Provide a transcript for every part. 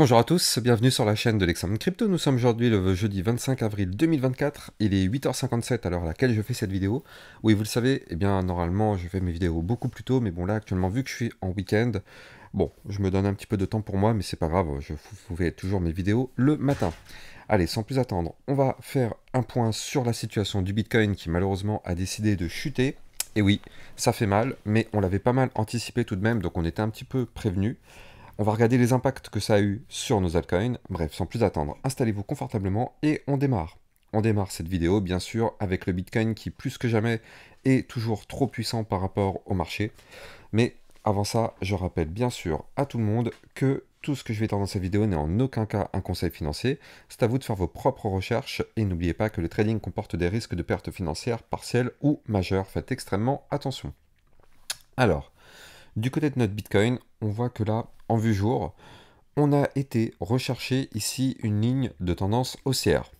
bonjour à tous, bienvenue sur la chaîne de l'Examen Crypto. Nous sommes aujourd'hui le jeudi 25 avril 2024, il est 8h57 à l'heure à laquelle je fais cette vidéo. Oui, vous le savez, eh bien normalement je fais mes vidéos beaucoup plus tôt, mais bon là actuellement vu que je suis en week-end, bon, je me donne un petit peu de temps pour moi, mais c'est pas grave, je fais toujours mes vidéos le matin. Allez, sans plus attendre, on va faire un point sur la situation du Bitcoin qui malheureusement a décidé de chuter. Et oui, ça fait mal, mais on l'avait pas mal anticipé tout de même, donc on était un petit peu prévenu. On va regarder les impacts que ça a eu sur nos altcoins. Bref, sans plus attendre, installez-vous confortablement et on démarre. On démarre cette vidéo, bien sûr, avec le Bitcoin qui, plus que jamais, est toujours trop puissant par rapport au marché. Mais avant ça, je rappelle bien sûr à tout le monde que tout ce que je vais dire dans cette vidéo n'est en aucun cas un conseil financier. C'est à vous de faire vos propres recherches et n'oubliez pas que le trading comporte des risques de pertes financières partielles ou majeures. Faites extrêmement attention. Alors, du côté de notre Bitcoin, on voit que là, en vue jour, on a été rechercher ici une ligne de tendance haussière.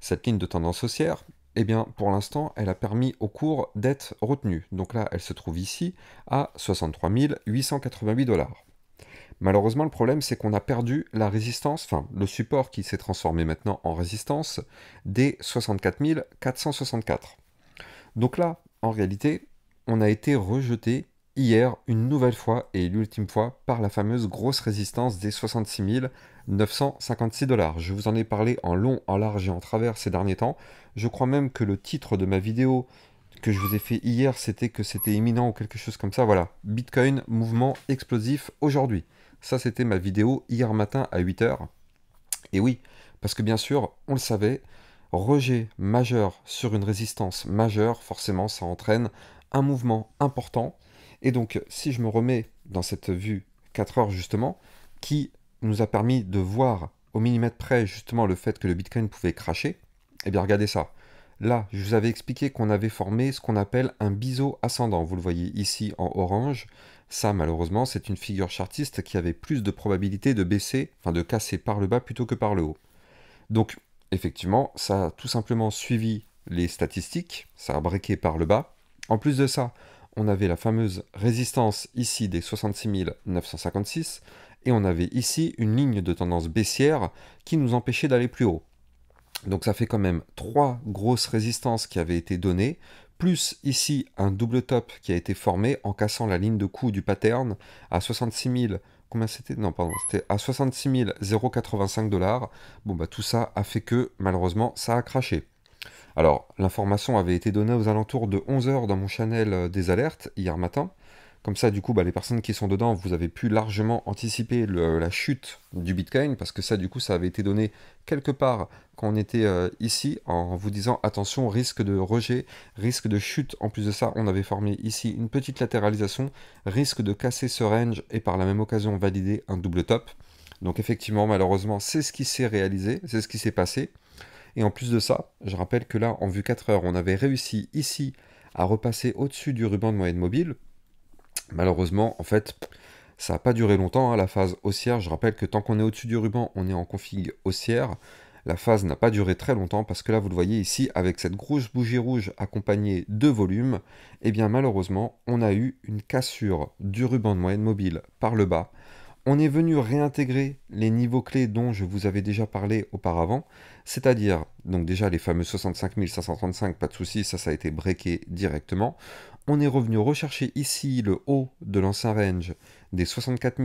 Cette ligne de tendance haussière, eh bien, pour l'instant, elle a permis au cours d'être retenue. Donc là, elle se trouve ici à 63 888 dollars. Malheureusement, le problème, c'est qu'on a perdu la résistance, enfin, le support qui s'est transformé maintenant en résistance des 64 464. Donc là, en réalité, on a été rejeté hier, une nouvelle fois et l'ultime fois, par la fameuse grosse résistance des 66 956 dollars. Je vous en ai parlé en long, en large et en travers ces derniers temps. Je crois même que le titre de ma vidéo que je vous ai fait hier, c'était que c'était imminent ou quelque chose comme ça. Voilà, Bitcoin, mouvement explosif aujourd'hui. Ça, c'était ma vidéo hier matin à 8h. Et oui, parce que bien sûr, on le savait, rejet majeur sur une résistance majeure, forcément, ça entraîne un mouvement important et donc, si je me remets dans cette vue 4 heures, justement, qui nous a permis de voir au millimètre près, justement, le fait que le Bitcoin pouvait cracher, eh bien, regardez ça. Là, je vous avais expliqué qu'on avait formé ce qu'on appelle un biseau ascendant. Vous le voyez ici en orange. Ça, malheureusement, c'est une figure chartiste qui avait plus de probabilité de baisser, enfin de casser par le bas plutôt que par le haut. Donc, effectivement, ça a tout simplement suivi les statistiques, ça a briqué par le bas. En plus de ça, on avait la fameuse résistance ici des 66 956, et on avait ici une ligne de tendance baissière qui nous empêchait d'aller plus haut. Donc ça fait quand même trois grosses résistances qui avaient été données, plus ici un double top qui a été formé en cassant la ligne de coût du pattern à 66 combien c'était Non, pardon, à 66 085 dollars. Bon, bah tout ça a fait que, malheureusement, ça a craché. Alors, l'information avait été donnée aux alentours de 11h dans mon channel euh, des alertes hier matin. Comme ça, du coup, bah, les personnes qui sont dedans, vous avez pu largement anticiper la chute du Bitcoin, parce que ça, du coup, ça avait été donné quelque part quand on était euh, ici, en vous disant attention, risque de rejet, risque de chute. En plus de ça, on avait formé ici une petite latéralisation, risque de casser ce range, et par la même occasion valider un double top. Donc effectivement, malheureusement, c'est ce qui s'est réalisé, c'est ce qui s'est passé. Et en plus de ça, je rappelle que là, en vue 4 heures, on avait réussi ici à repasser au-dessus du ruban de moyenne mobile. Malheureusement, en fait, ça n'a pas duré longtemps, hein, la phase haussière. Je rappelle que tant qu'on est au-dessus du ruban, on est en config haussière. La phase n'a pas duré très longtemps parce que là, vous le voyez ici, avec cette grosse bougie rouge accompagnée de volume, eh bien malheureusement, on a eu une cassure du ruban de moyenne mobile par le bas on est venu réintégrer les niveaux clés dont je vous avais déjà parlé auparavant, c'est-à-dire donc déjà les fameux 65 535, pas de souci, ça ça a été breaké directement. On est revenu rechercher ici le haut de l'ancien range des 64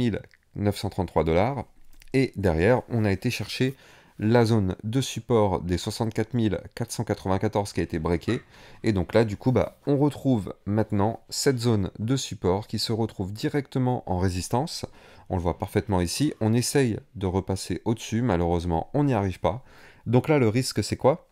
933 dollars et derrière on a été chercher la zone de support des 64 494 qui a été breakée. Et donc là, du coup, bah, on retrouve maintenant cette zone de support qui se retrouve directement en résistance on le voit parfaitement ici. On essaye de repasser au-dessus, malheureusement on n'y arrive pas. Donc là le risque c'est quoi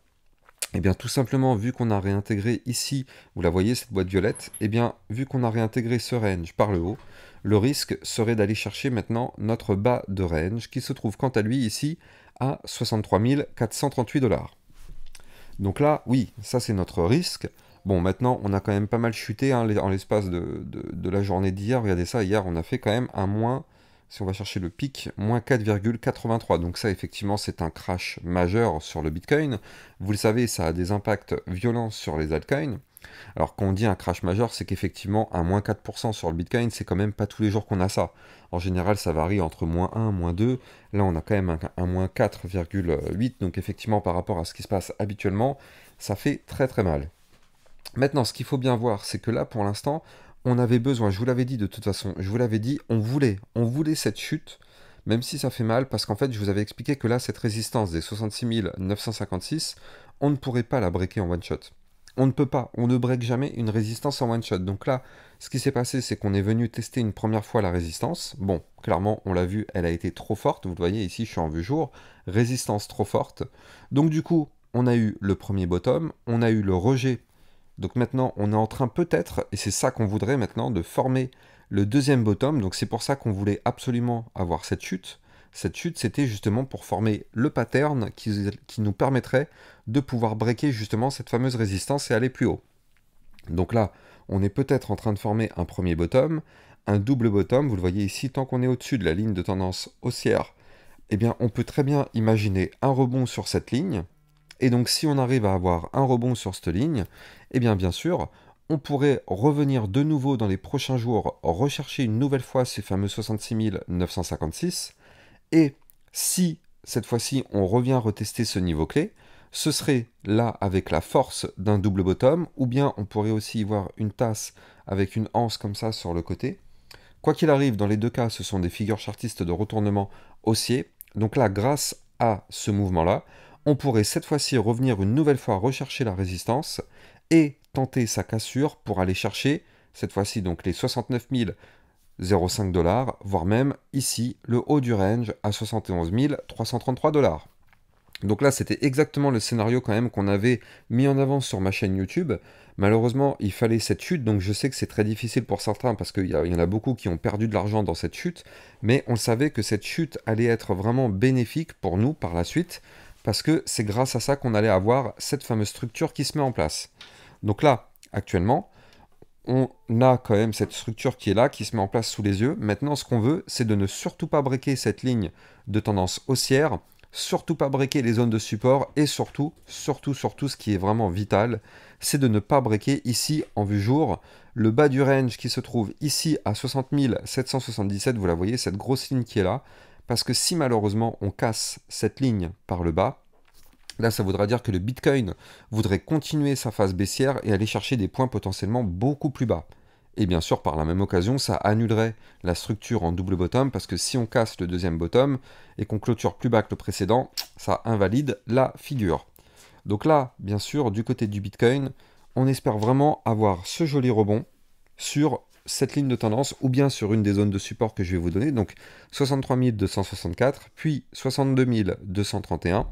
Eh bien tout simplement vu qu'on a réintégré ici, vous la voyez cette boîte violette, eh bien vu qu'on a réintégré ce range par le haut, le risque serait d'aller chercher maintenant notre bas de range qui se trouve quant à lui ici à 63 438 dollars. Donc là, oui, ça c'est notre risque. Bon, maintenant, on a quand même pas mal chuté hein, en l'espace de, de, la journée d'hier. Regardez ça, hier, on a fait quand même un moins si on va chercher le pic, moins 4,83. Donc ça, effectivement, c'est un crash majeur sur le Bitcoin. Vous le savez, ça a des impacts violents sur les altcoins. Alors quand on dit un crash majeur, c'est qu'effectivement, un moins 4% sur le Bitcoin, c'est quand même pas tous les jours qu'on a ça. En général, ça varie entre moins 1, moins 2. Là, on a quand même un, moins 4,8. Donc effectivement, par rapport à ce qui se passe habituellement, ça fait très très mal. Maintenant, ce qu'il faut bien voir, c'est que là, pour l'instant, on avait besoin, je vous l'avais dit de toute façon, je vous l'avais dit, on voulait, on voulait cette chute, même si ça fait mal, parce qu'en fait, je vous avais expliqué que là, cette résistance des 66 956, on ne pourrait pas la breaker en one shot. On ne peut pas, on ne break jamais une résistance en one shot. Donc là, ce qui s'est passé, c'est qu'on est venu tester une première fois la résistance. Bon, clairement, on l'a vu, elle a été trop forte. Vous le voyez ici, je suis en vue jour. Résistance trop forte. Donc du coup, on a eu le premier bottom, on a eu le rejet donc maintenant, on est en train peut-être, et c'est ça qu'on voudrait maintenant, de former le deuxième bottom. Donc c'est pour ça qu'on voulait absolument avoir cette chute. Cette chute, c'était justement pour former le pattern qui, nous permettrait de pouvoir breaker justement cette fameuse résistance et aller plus haut. Donc là, on est peut-être en train de former un premier bottom, un double bottom. Vous le voyez ici, tant qu'on est au-dessus de la ligne de tendance haussière, eh bien, on peut très bien imaginer un rebond sur cette ligne et donc si on arrive à avoir un rebond sur cette ligne, eh bien bien sûr, on pourrait revenir de nouveau dans les prochains jours rechercher une nouvelle fois ces fameux 66 Et si cette fois-ci on revient retester ce niveau clé, ce serait là avec la force d'un double bottom, ou bien on pourrait aussi y voir une tasse avec une anse comme ça sur le côté. Quoi qu'il arrive, dans les deux cas, ce sont des figures chartistes de retournement haussier. Donc là, grâce à ce mouvement-là, on pourrait cette fois-ci revenir une nouvelle fois rechercher la résistance et tenter sa cassure pour aller chercher, cette fois-ci donc les 69 05 dollars, voire même ici le haut du range à 71 333 dollars. Donc là, c'était exactement le scénario quand même qu'on avait mis en avant sur ma chaîne YouTube. Malheureusement, il fallait cette chute, donc je sais que c'est très difficile pour certains parce qu'il y, y, en a beaucoup qui ont perdu de l'argent dans cette chute, mais on savait que cette chute allait être vraiment bénéfique pour nous par la suite parce que c'est grâce à ça qu'on allait avoir cette fameuse structure qui se met en place. Donc là, actuellement, on a quand même cette structure qui est là, qui se met en place sous les yeux. Maintenant, ce qu'on veut, c'est de ne surtout pas briquer cette ligne de tendance haussière, surtout pas breaker les zones de support, et surtout, surtout, surtout, ce qui est vraiment vital, c'est de ne pas breaker ici, en vue jour, le bas du range qui se trouve ici à 60 777, vous la voyez, cette grosse ligne qui est là, parce que si malheureusement on casse cette ligne par le bas, Là, ça voudra dire que le Bitcoin voudrait continuer sa phase baissière et aller chercher des points potentiellement beaucoup plus bas. Et bien sûr, par la même occasion, ça annulerait la structure en double bottom, parce que si on casse le deuxième bottom et qu'on clôture plus bas que le précédent, ça invalide la figure. Donc là, bien sûr, du côté du Bitcoin, on espère vraiment avoir ce joli rebond sur cette ligne de tendance ou bien sur une des zones de support que je vais vous donner, donc 63 264, puis 62 231,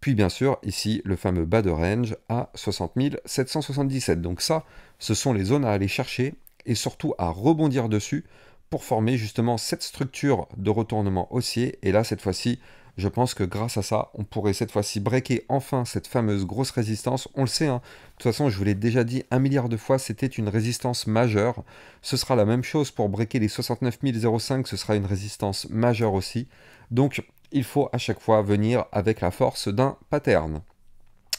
puis bien sûr ici le fameux bas de range à 60 777. Donc ça, ce sont les zones à aller chercher et surtout à rebondir dessus pour former justement cette structure de retournement haussier. Et là, cette fois-ci, je pense que grâce à ça, on pourrait cette fois-ci breaker enfin cette fameuse grosse résistance. On le sait, hein. de toute façon, je vous l'ai déjà dit un milliard de fois, c'était une résistance majeure. Ce sera la même chose pour breaker les 69005, ce sera une résistance majeure aussi. Donc, il faut à chaque fois venir avec la force d'un pattern.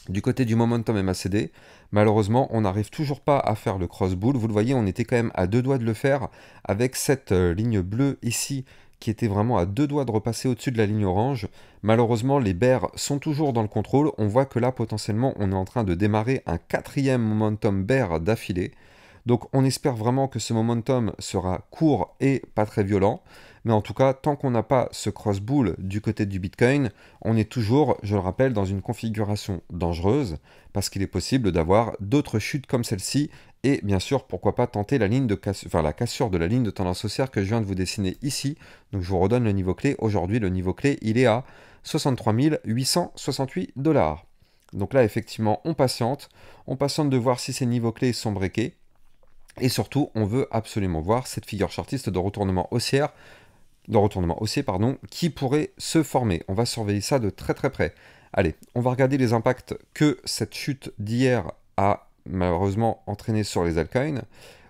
Du côté du momentum MACD, malheureusement, on n'arrive toujours pas à faire le cross-bull. Vous le voyez, on était quand même à deux doigts de le faire avec cette euh, ligne bleue ici qui était vraiment à deux doigts de repasser au-dessus de la ligne orange. Malheureusement, les bears sont toujours dans le contrôle. On voit que là, potentiellement, on est en train de démarrer un quatrième momentum bear d'affilée. Donc on espère vraiment que ce momentum sera court et pas très violent. Mais en tout cas, tant qu'on n'a pas ce cross-bull du côté du Bitcoin, on est toujours, je le rappelle, dans une configuration dangereuse, parce qu'il est possible d'avoir d'autres chutes comme celle-ci, et bien sûr, pourquoi pas tenter la, ligne de la cassure de la ligne de tendance haussière que je viens de vous dessiner ici. Donc je vous redonne le niveau clé. Aujourd'hui, le niveau clé, il est à 63 868 dollars. Donc là, effectivement, on patiente. On patiente de voir si ces niveaux clés sont breakés. Et surtout, on veut absolument voir cette figure chartiste de retournement haussière, de retournement haussier, pardon, qui pourrait se former. On va surveiller ça de très très près. Allez, on va regarder les impacts que cette chute d'hier a malheureusement entraîné sur les altcoins.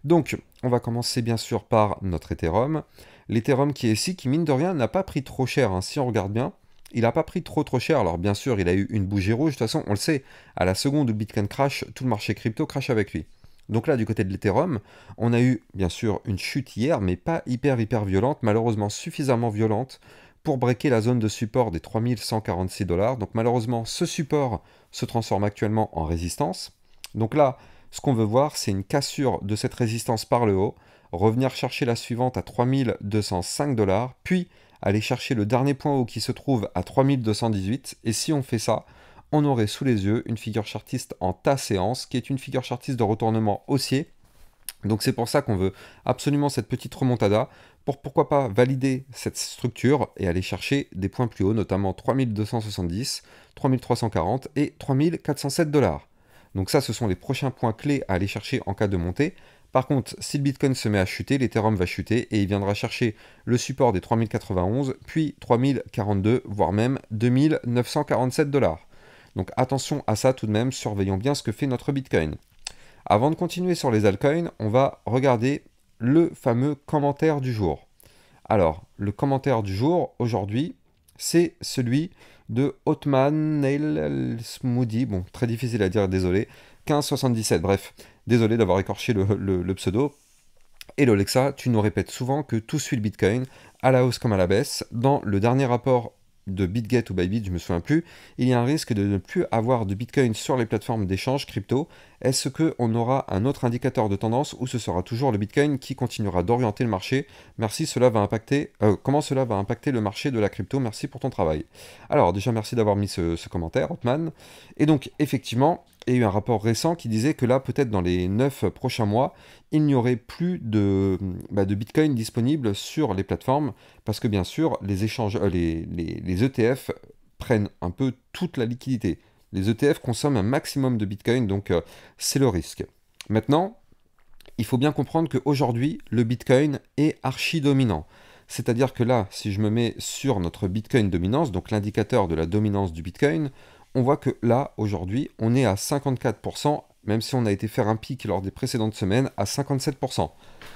Donc, on va commencer bien sûr par notre Ethereum. L'Ethereum qui est ici, qui mine de rien n'a pas pris trop cher, hein. si on regarde bien. Il n'a pas pris trop trop cher, alors bien sûr il a eu une bougie rouge, de toute façon on le sait, à la seconde où Bitcoin crash, tout le marché crypto crash avec lui. Donc là, du côté de l'Ethereum, on a eu bien sûr une chute hier, mais pas hyper hyper violente, malheureusement suffisamment violente pour breaker la zone de support des 3146 dollars. Donc malheureusement, ce support se transforme actuellement en résistance. Donc là, ce qu'on veut voir, c'est une cassure de cette résistance par le haut, revenir chercher la suivante à 3205 dollars, puis aller chercher le dernier point haut qui se trouve à 3218. Et si on fait ça, on aurait sous les yeux une figure chartiste en tas séance, qui est une figure chartiste de retournement haussier. Donc c'est pour ça qu'on veut absolument cette petite remontada, pour pourquoi pas valider cette structure et aller chercher des points plus hauts, notamment 3270, 3340 et 3407 dollars. Donc ça, ce sont les prochains points clés à aller chercher en cas de montée. Par contre, si le Bitcoin se met à chuter, l'Ethereum va chuter et il viendra chercher le support des 3091, puis 3042, voire même 2947 dollars. Donc attention à ça tout de même, surveillons bien ce que fait notre Bitcoin. Avant de continuer sur les altcoins, on va regarder le fameux commentaire du jour. Alors, le commentaire du jour aujourd'hui, c'est celui de Otman Nail Smoothie. Bon, très difficile à dire, désolé. 1577, bref. Désolé d'avoir écorché le, le pseudo. Et l'Olexa, tu nous répètes souvent que tout suit le Bitcoin, à la hausse comme à la baisse. Dans le dernier rapport de BitGet ou Bybit, je me souviens plus, il y a un risque de ne plus avoir de Bitcoin sur les plateformes d'échange crypto. Est-ce qu'on aura un autre indicateur de tendance ou ce sera toujours le Bitcoin qui continuera d'orienter le marché Merci, cela va impacter. Euh, comment cela va impacter le marché de la crypto Merci pour ton travail. Alors déjà merci d'avoir mis ce, ce commentaire, Hotman. Et donc effectivement, et eu un rapport récent qui disait que là, peut-être dans les 9 prochains mois, il n'y aurait plus de, bah, de Bitcoin disponible sur les plateformes, parce que bien sûr, les, échanges, euh, les, les, ETF e prennent un peu toute la liquidité. Les ETF consomment un maximum de Bitcoin, donc euh, c'est le risque. Maintenant, il faut bien comprendre qu'aujourd'hui, le Bitcoin est archi-dominant. C'est-à-dire que là, si je me mets sur notre Bitcoin dominance, donc l'indicateur de la dominance du Bitcoin, on voit que là, aujourd'hui, on est à 54%, même si on a été faire un pic lors des précédentes semaines, à 57%.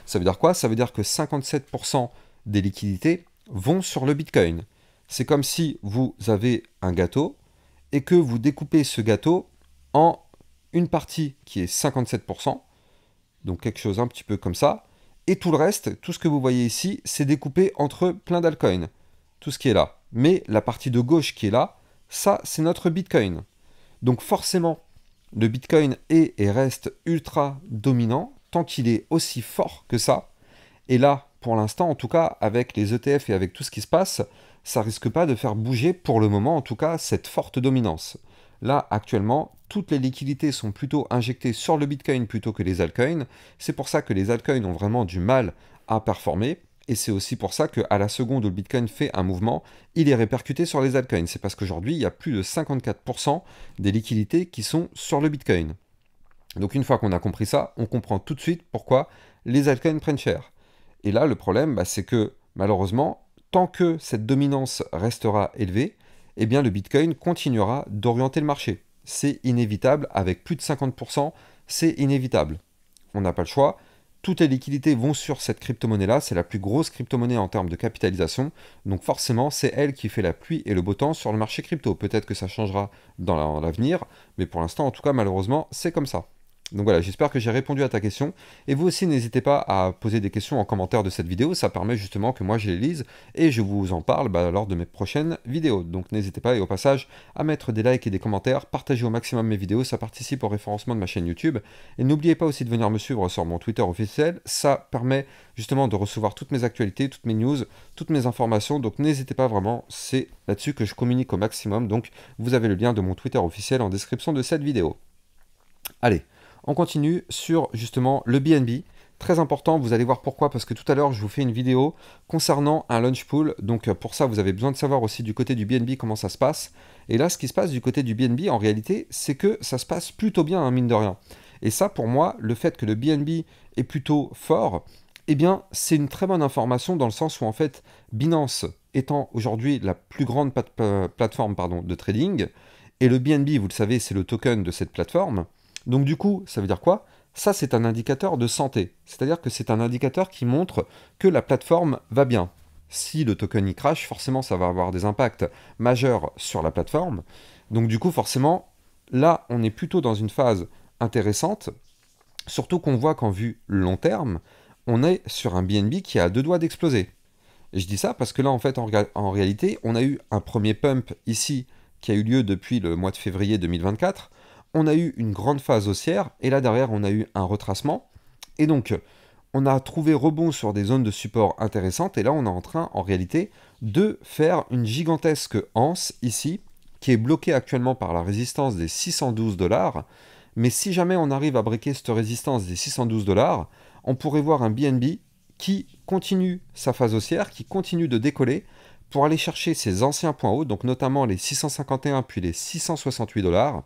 Ça veut dire quoi Ça veut dire que 57% des liquidités vont sur le Bitcoin. C'est comme si vous avez un gâteau et que vous découpez ce gâteau en une partie qui est 57%, donc quelque chose un petit peu comme ça, et tout le reste, tout ce que vous voyez ici, c'est découpé entre plein d'alcoins, tout ce qui est là. Mais la partie de gauche qui est là, ça, c'est notre Bitcoin. Donc forcément, le Bitcoin est et reste ultra dominant tant qu'il est aussi fort que ça. Et là, pour l'instant, en tout cas, avec les ETF et avec tout ce qui se passe, ça risque pas de faire bouger pour le moment, en tout cas, cette forte dominance. Là, actuellement, toutes les liquidités sont plutôt injectées sur le Bitcoin plutôt que les altcoins. C'est pour ça que les altcoins ont vraiment du mal à performer et c'est aussi pour ça qu'à la seconde où le Bitcoin fait un mouvement, il est répercuté sur les altcoins. C'est parce qu'aujourd'hui, il y a plus de 54% des liquidités qui sont sur le Bitcoin. Donc une fois qu'on a compris ça, on comprend tout de suite pourquoi les altcoins prennent cher. Et là, le problème, bah, c'est que malheureusement, tant que cette dominance restera élevée, eh bien le Bitcoin continuera d'orienter le marché. C'est inévitable, avec plus de 50%, c'est inévitable. On n'a pas le choix, toutes les liquidités vont sur cette crypto-monnaie-là, c'est la plus grosse crypto-monnaie en termes de capitalisation, donc forcément c'est elle qui fait la pluie et le beau temps sur le marché crypto. Peut-être que ça changera dans l'avenir, mais pour l'instant en tout cas malheureusement c'est comme ça. Donc voilà, j'espère que j'ai répondu à ta question. Et vous aussi, n'hésitez pas à poser des questions en commentaire de cette vidéo. Ça permet justement que moi je les lise et je vous en parle bah, lors de mes prochaines vidéos. Donc n'hésitez pas et au passage à mettre des likes et des commentaires, partager au maximum mes vidéos, ça participe au référencement de ma chaîne YouTube. Et n'oubliez pas aussi de venir me suivre sur mon Twitter officiel. Ça permet justement de recevoir toutes mes actualités, toutes mes news, toutes mes informations. Donc n'hésitez pas vraiment, c'est là-dessus que je communique au maximum. Donc vous avez le lien de mon Twitter officiel en description de cette vidéo. Allez, on continue sur justement le BNB. Très important, vous allez voir pourquoi, parce que tout à l'heure, je vous fais une vidéo concernant un launch pool. Donc euh, pour ça, vous avez besoin de savoir aussi du côté du BNB comment ça se passe. Et là, ce qui se passe du côté du BNB, en réalité, c'est que ça se passe plutôt bien, hein, mine de rien. Et ça, pour moi, le fait que le BNB est plutôt fort, eh bien, c'est une très bonne information dans le sens où, en fait, Binance étant aujourd'hui la plus grande euh, plateforme pardon, de trading, et le BNB, vous le savez, c'est le token de cette plateforme, donc du coup, ça veut dire quoi Ça, c'est un indicateur de santé. C'est-à-dire que c'est un indicateur qui montre que la plateforme va bien. Si le token y crash, forcément, ça va avoir des impacts majeurs sur la plateforme. Donc du coup, forcément, là, on est plutôt dans une phase intéressante, surtout qu'on voit qu'en vue long terme, on est sur un BNB qui a deux doigts d'exploser. Et je dis ça parce que là, en fait, en, en, réalité, on a eu un premier pump ici qui a eu lieu depuis le mois de février 2024 on a eu une grande phase haussière, et là derrière, on a eu un retracement. Et donc, on a trouvé rebond sur des zones de support intéressantes, et là, on est en train, en réalité, de faire une gigantesque anse ici, qui est bloquée actuellement par la résistance des 612 dollars. Mais si jamais on arrive à briquer cette résistance des 612 dollars, on pourrait voir un BNB qui continue sa phase haussière, qui continue de décoller pour aller chercher ses anciens points hauts, donc notamment les 651 puis les 668 dollars.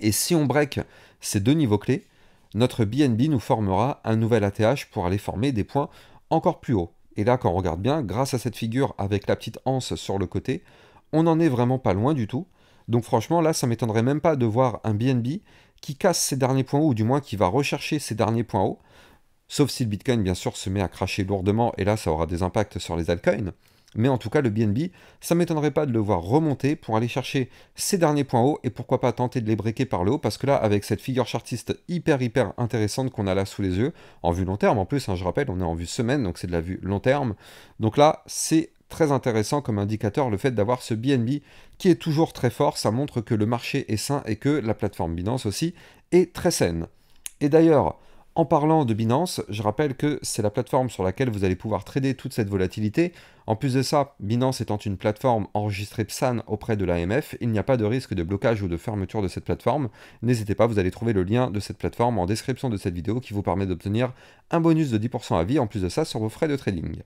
Et si on break ces deux niveaux clés, notre BNB nous formera un nouvel ATH pour aller former des points encore plus hauts. Et là, quand on regarde bien, grâce à cette figure avec la petite anse sur le côté, on n'en est vraiment pas loin du tout. Donc franchement, là, ça m'étonnerait même pas de voir un BNB qui casse ses derniers points hauts, ou du moins qui va rechercher ses derniers points hauts. Sauf si le Bitcoin, bien sûr, se met à cracher lourdement, et là, ça aura des impacts sur les altcoins. Mais en tout cas, le BNB, ça ne m'étonnerait pas de le voir remonter pour aller chercher ces derniers points hauts et pourquoi pas tenter de les breaker par le haut parce que là, avec cette figure chartiste hyper hyper intéressante qu'on a là sous les yeux, en vue long terme en plus, hein, je rappelle, on est en vue semaine donc c'est de la vue long terme. Donc là, c'est très intéressant comme indicateur le fait d'avoir ce BNB qui est toujours très fort. Ça montre que le marché est sain et que la plateforme Binance aussi est très saine. Et d'ailleurs, en parlant de Binance, je rappelle que c'est la plateforme sur laquelle vous allez pouvoir trader toute cette volatilité. En plus de ça, Binance étant une plateforme enregistrée PSAN auprès de l'AMF, il n'y a pas de risque de blocage ou de fermeture de cette plateforme. N'hésitez pas, vous allez trouver le lien de cette plateforme en description de cette vidéo qui vous permet d'obtenir un bonus de 10% à vie en plus de ça sur vos frais de trading.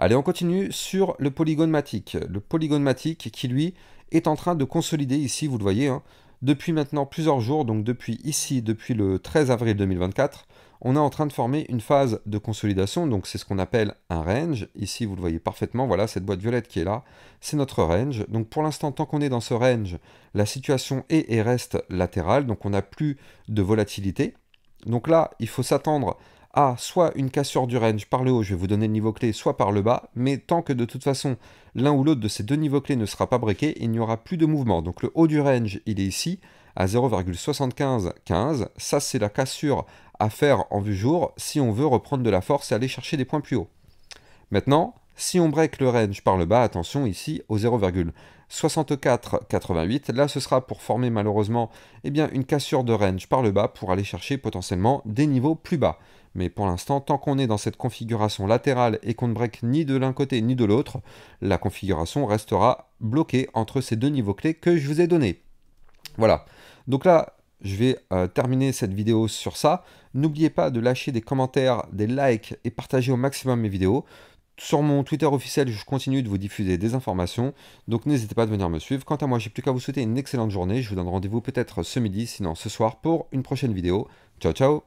Allez, on continue sur le Polygon Le Polygon qui lui est en train de consolider ici, vous le voyez, hein. Depuis maintenant plusieurs jours, donc depuis ici, depuis le 13 avril 2024, on est en train de former une phase de consolidation, donc c'est ce qu'on appelle un range. Ici, vous le voyez parfaitement, voilà cette boîte violette qui est là, c'est notre range. Donc pour l'instant, tant qu'on est dans ce range, la situation est et reste latérale, donc on n'a plus de volatilité. Donc là, il faut s'attendre ah, soit une cassure du range par le haut, je vais vous donner le niveau clé, soit par le bas, mais tant que de toute façon l'un ou l'autre de ces deux niveaux clés ne sera pas breaké, il n'y aura plus de mouvement. Donc le haut du range, il est ici, à 0,7515, ça c'est la cassure à faire en vue jour si on veut reprendre de la force et aller chercher des points plus hauts. Maintenant, si on break le range par le bas, attention ici au 0,75. 64-88. Là, ce sera pour former malheureusement eh bien, une cassure de range par le bas pour aller chercher potentiellement des niveaux plus bas. Mais pour l'instant, tant qu'on est dans cette configuration latérale et qu'on ne break ni de l'un côté ni de l'autre, la configuration restera bloquée entre ces deux niveaux clés que je vous ai donnés. Voilà. Donc là, je vais euh, terminer cette vidéo sur ça. N'oubliez pas de lâcher des commentaires, des likes et partager au maximum mes vidéos. Sur mon Twitter officiel, je continue de vous diffuser des informations, donc n'hésitez pas à venir me suivre. Quant à moi, j'ai plus qu'à vous souhaiter une excellente journée. Je vous donne rendez-vous peut-être ce midi, sinon ce soir, pour une prochaine vidéo. Ciao ciao